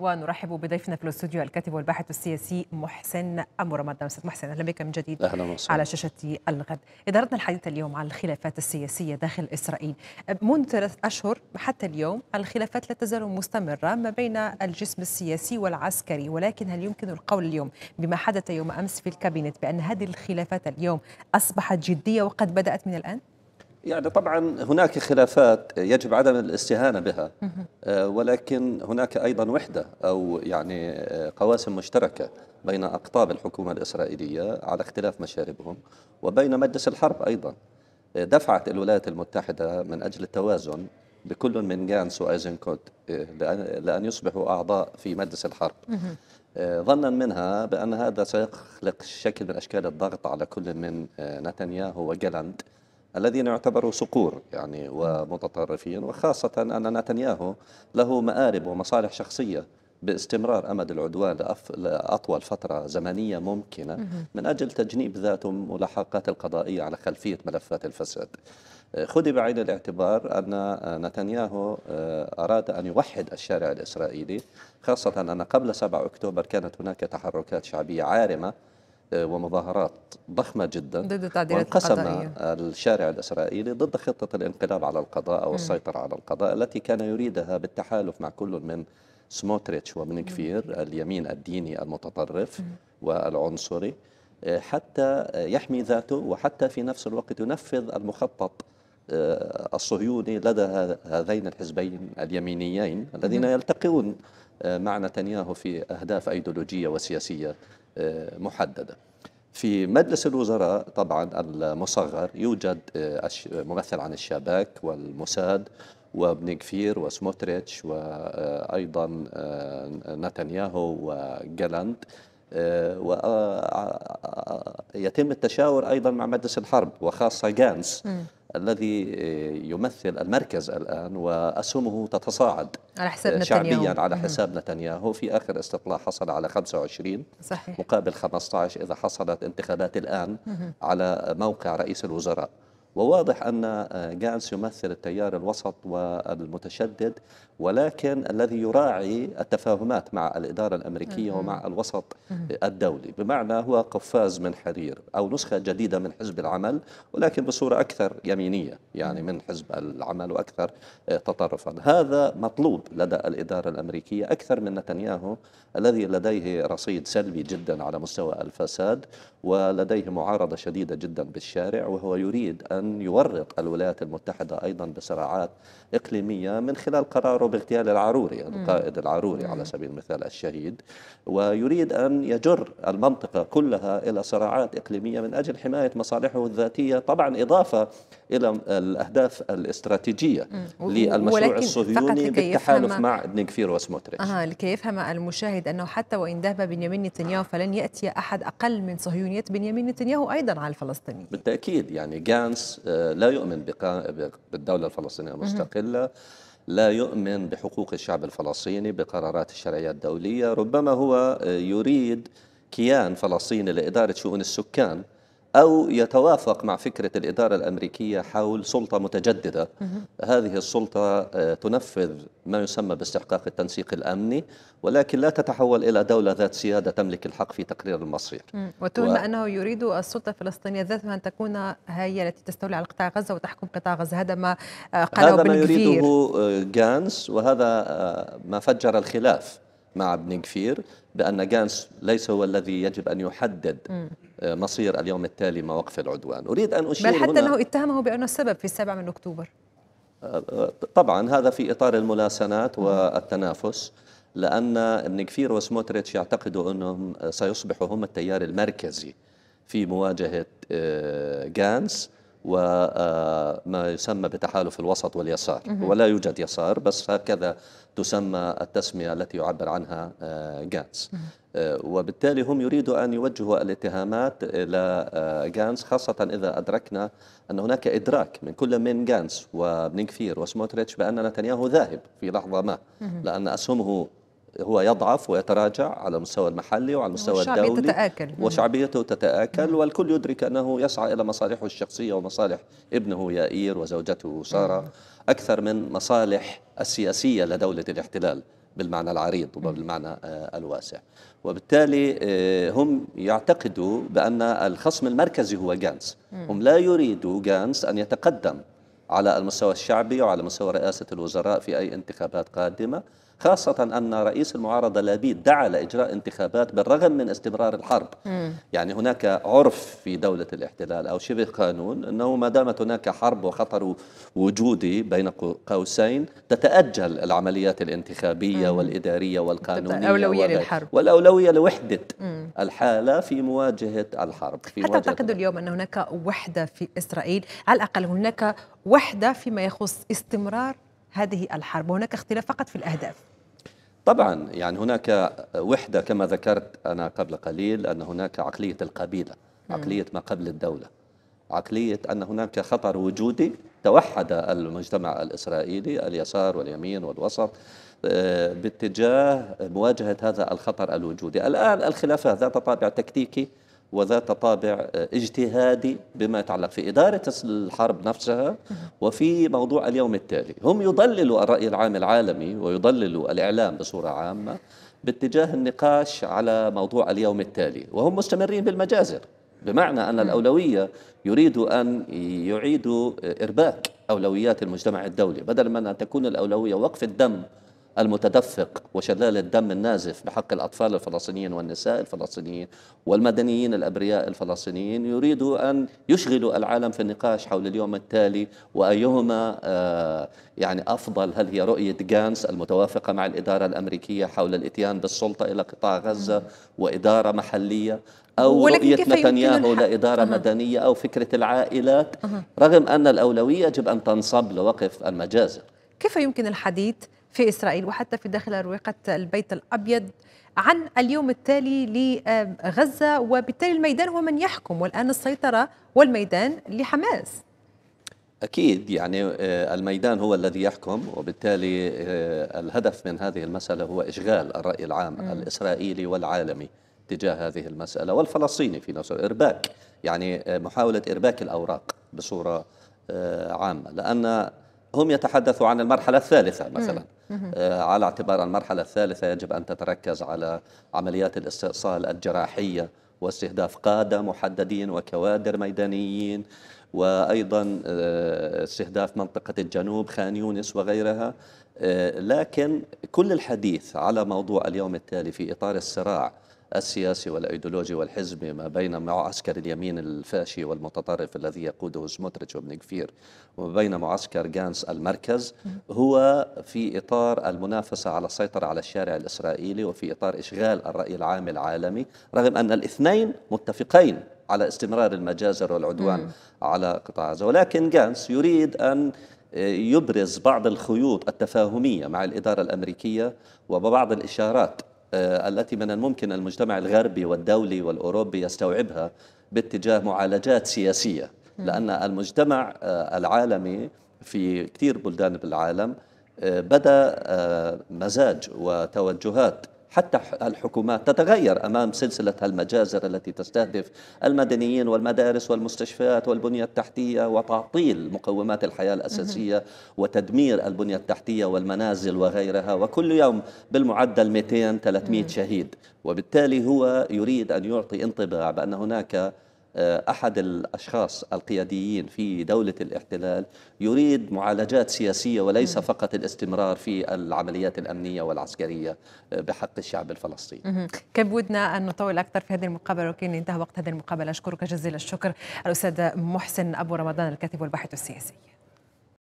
ونرحب بضيفنا في الاستوديو الكاتب والباحث السياسي محسن رمضان استاذ محسن اهلا بك من جديد أهلا مصر. على شاشه الغد ادارتنا الحديث اليوم عن الخلافات السياسيه داخل اسرائيل منذ ثلاث اشهر حتى اليوم الخلافات لا تزال مستمره ما بين الجسم السياسي والعسكري ولكن هل يمكن القول اليوم بما حدث يوم امس في الكابينت بان هذه الخلافات اليوم اصبحت جديه وقد بدات من الان يعني طبعا هناك خلافات يجب عدم الاستهانة بها آه، ولكن هناك أيضا وحدة أو يعني آه، قواسم مشتركة بين أقطاب الحكومة الإسرائيلية على اختلاف مشاربهم وبين مجلس الحرب أيضا آه، دفعت الولايات المتحدة من أجل التوازن بكل من جانس وأيزنكوت لأن يصبحوا أعضاء في مجلس الحرب ظنا منها بأن هذا سيخلق شكل من أشكال الضغط على كل من نتنياهو وجلاند الذين يعتبروا صقور يعني ومتطرفين وخاصة أن نتنياهو له مآرب ومصالح شخصية باستمرار أمد العدوان لأطول فترة زمنية ممكنة من أجل تجنيب ذاته ملاحقات القضائية على خلفية ملفات الفساد خذ بعين الاعتبار أن نتنياهو آه، أراد أن يوحد الشارع الإسرائيلي خاصة أن قبل 7 أكتوبر كانت هناك تحركات شعبية عارمة ومظاهرات ضخمة جدا ضد التعديلات وانقسم القضائية. الشارع الإسرائيلي ضد خطة الانقلاب على القضاء أو السيطرة على القضاء التي كان يريدها بالتحالف مع كل من سموتريتش ومن كفير اليمين الديني المتطرف والعنصري آه، حتى يحمي ذاته وحتى في نفس الوقت ينفذ المخطط آه، الصهيوني لدى هذين الحزبين اليمينيين الذين يلتقون آه، مع نتنياهو في أهداف أيديولوجية وسياسية محدده في مجلس الوزراء طبعا المصغر يوجد آه، ممثل عن الشباك والموساد وابن كفير وسموتريتش وايضا آه، آه، نتنياهو وجالاند ويتم التشاور ايضا مع مجلس الحرب وخاصه جانس الذي يمثل المركز الآن وأسهمه تتصاعد على حساب شعبيا نتنياهو. على حساب نتنياهو في آخر استطلاع حصل على 25 صحيح. مقابل 15 إذا حصلت انتخابات الآن على موقع رئيس الوزراء وواضح أن آه، جانس يمثل التيار الوسط والمتشدد ولكن الذي يراعي التفاهمات مع الإدارة الأمريكية ومع الوسط الدولي بمعنى هو قفاز من حرير أو نسخة جديدة من حزب العمل ولكن بصورة أكثر يمينية يعني من حزب العمل وأكثر آه، تطرفا هذا مطلوب لدى الإدارة الأمريكية أكثر من نتنياهو الذي لديه رصيد سلبي جدا على مستوى الفساد ولديه معارضة شديدة جدا بالشارع وهو يريد أن أن يورط الولايات المتحدة أيضا بصراعات إقليمية من خلال قراره باغتيال العروري القائد يعني العروري على سبيل المثال الشهيد ويريد أن يجر المنطقة كلها إلى صراعات إقليمية من أجل حماية مصالحه الذاتية طبعا إضافة الى الاهداف الاستراتيجيه للمشروع الصهيوني بالتحالف مع دنيكفير وسموتريتش آه لكي يفهم المشاهد انه حتى وان ذهب بنيامين نتنياهو فلن ياتي احد اقل من صهيونيه بنيامين نتنياهو ايضا على الفلسطينيين بالتاكيد يعني جانس آه، لا يؤمن بالدوله الفلسطينيه المستقله لا يؤمن بحقوق الشعب الفلسطيني بقرارات الشرعيه الدوليه ربما هو آه، يريد كيان فلسطيني لاداره شؤون السكان أو يتوافق مع فكرة الإدارة الأمريكية حول سلطة متجددة هذه السلطة آه، تنفذ ما يسمى باستحقاق التنسيق الأمني ولكن لا تتحول إلى دولة ذات سيادة تملك الحق في تقرير المصير وتهم و... أنه يريد السلطة الفلسطينية ذاتها أن تكون هي التي تستولي على قطاع غزة وتحكم قطاع غزة هذا ما آه، قاله هذا ما يريده آه، جانس وهذا ما فجر الخلاف مع ابن كفير بأن جانس ليس هو الذي يجب أن يحدد مصير اليوم التالي وقف العدوان أريد أن أشير بل حتى أنه اتهمه بأنه السبب في السابع من أكتوبر آه، طبعا هذا في إطار الملاسنات والتنافس لأن ابن كفير وسموتريتش يعتقدوا أنهم سيصبحوا هم التيار المركزي في مواجهة آه، جانس وما آه، يسمى بتحالف الوسط واليسار ولا يوجد يسار بس هكذا تسمى التسمية التي يعبر عنها آه، جانس آه، وبالتالي هم يريدوا أن يوجهوا الاتهامات إلى جانس خاصة إذا أدركنا أن هناك إدراك من كل من جانس وبنكفير وسموتريتش بأن نتنياهو ذاهب في لحظة ما لأن أسهمه هو يضعف ويتراجع على المستوى المحلي وعلى المستوى الدولي تتآكل. وشعبيته تتآكل والكل يدرك أنه يسعى إلى مصالحه الشخصية ومصالح ابنه يائير وزوجته سارة أكثر من مصالح السياسية لدولة الاحتلال بالمعنى العريض وبالمعنى آه، الواسع وبالتالي آه، هم يعتقدوا بأن الخصم المركزي هو جانس هم لا يريدوا جانس أن يتقدم على المستوى الشعبي وعلى مستوى رئاسة الوزراء في أي انتخابات قادمة خاصة أن رئيس المعارضة لابيد دعا لإجراء انتخابات بالرغم من استمرار الحرب م. يعني هناك عرف في دولة الاحتلال أو شبه قانون أنه ما دامت هناك حرب وخطر وجودي بين قوسين تتأجل العمليات الانتخابية م. والإدارية والقانونية أولوية للحرب والأولوية لوحدة م. الحالة في مواجهة الحرب في هل تعتقد اليوم أن هناك وحدة في إسرائيل على الأقل هناك وحدة فيما يخص استمرار هذه الحرب وهناك اختلاف فقط في الأهداف طبعا يعني هناك وحدة كما ذكرت أنا قبل قليل أن هناك عقلية القبيلة عقلية ما قبل الدولة عقلية أن هناك خطر وجودي توحد المجتمع الإسرائيلي اليسار واليمين والوسط آه، باتجاه مواجهة هذا الخطر الوجودي الآن الخلافة ذات طابع تكتيكي وذات طابع آه، اجتهادي بما يتعلق في إدارة الحرب نفسها وفي موضوع اليوم التالي هم يضللوا الرأي العام العالمي ويضللوا الإعلام بصورة عامة باتجاه النقاش على موضوع اليوم التالي وهم مستمرين بالمجازر بمعنى أن الأولوية يريد أن يعيدوا آه، إرباك أولويات المجتمع الدولي بدلا من أن تكون الأولوية وقف الدم المتدفق وشلال الدم النازف بحق الأطفال الفلسطينيين والنساء الفلسطينيين والمدنيين الأبرياء الفلسطينيين يريد أن يشغلوا العالم في النقاش حول اليوم التالي وأيهما آه، يعني أفضل هل هي رؤية جانس المتوافقة مع الإدارة الأمريكية حول الإتيان بالسلطة إلى قطاع غزة وإدارة محلية أو رؤية نتنياهو لإدارة أه. مدنية أو فكرة العائلات أه. رغم أن الأولوية يجب أن تنصب لوقف المجازر كيف يمكن الحديث في إسرائيل وحتى في داخل أروقة البيت الأبيض عن اليوم التالي لغزة وبالتالي الميدان هو من يحكم والآن السيطرة والميدان لحماس أكيد يعني آه، الميدان هو الذي يحكم وبالتالي آه، الهدف من هذه المسألة هو إشغال الرأي العام م. الإسرائيلي والعالمي تجاه هذه المسألة والفلسطيني في نفسه إرباك يعني آه، محاولة إرباك الأوراق بصورة عامة لأن هم يتحدثوا عن المرحلة الثالثة مثلا آه، على اعتبار المرحلة الثالثة يجب أن تتركز على عمليات الاستئصال الجراحية واستهداف قادة محددين وكوادر ميدانيين وأيضا آه، استهداف منطقة الجنوب خان يونس وغيرها آه، لكن كل الحديث على موضوع اليوم التالي في إطار الصراع السياسي والايديولوجي والحزبي ما بين معسكر اليمين الفاشي والمتطرف الذي يقوده سموتريتش وابن كفير وما بين معسكر جانس المركز هو في اطار المنافسه على السيطره على الشارع الاسرائيلي وفي اطار اشغال الراي العام العالمي رغم ان الاثنين متفقين على استمرار المجازر والعدوان مم. على قطاع غزه ولكن جانس يريد ان يبرز بعض الخيوط التفاهميه مع الاداره الامريكيه وببعض الاشارات آه، التي من الممكن المجتمع الغربي والدولي والأوروبي يستوعبها باتجاه معالجات سياسية لأن المجتمع آه، العالمي في كثير بلدان بالعالم آه، بدا مزاج وتوجهات حتى الحكومات تتغير امام سلسله المجازر التي تستهدف المدنيين والمدارس والمستشفيات والبنيه التحتيه وتعطيل مقومات الحياه الاساسيه وتدمير البنيه التحتيه والمنازل وغيرها وكل يوم بالمعدل 200 300 شهيد وبالتالي هو يريد ان يعطي انطباع بان هناك آه، أحد الأشخاص القياديين في دولة الاحتلال يريد معالجات سياسية وليس فقط الاستمرار في العمليات الأمنية والعسكرية بحق الشعب الفلسطيني كان بودنا أن نطول أكثر في هذه المقابلة ولكن انتهى وقت هذه المقابلة أشكرك جزيل الشكر الأستاذ محسن أبو رمضان الكاتب والباحث السياسي